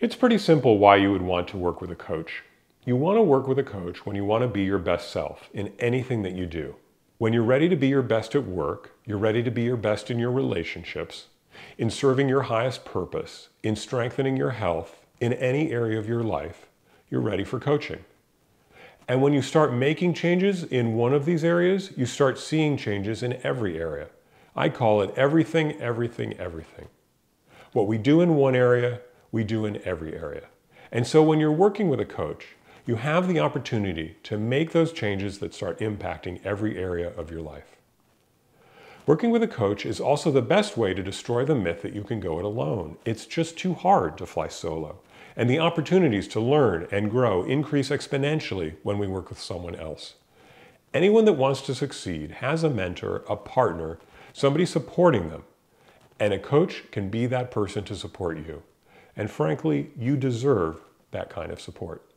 It's pretty simple why you would want to work with a coach. You want to work with a coach when you want to be your best self in anything that you do. When you're ready to be your best at work, you're ready to be your best in your relationships, in serving your highest purpose, in strengthening your health, in any area of your life, you're ready for coaching. And when you start making changes in one of these areas, you start seeing changes in every area. I call it everything, everything, everything. What we do in one area we do in every area. And so when you're working with a coach, you have the opportunity to make those changes that start impacting every area of your life. Working with a coach is also the best way to destroy the myth that you can go it alone. It's just too hard to fly solo. And the opportunities to learn and grow increase exponentially when we work with someone else. Anyone that wants to succeed has a mentor, a partner, somebody supporting them. And a coach can be that person to support you. And frankly, you deserve that kind of support.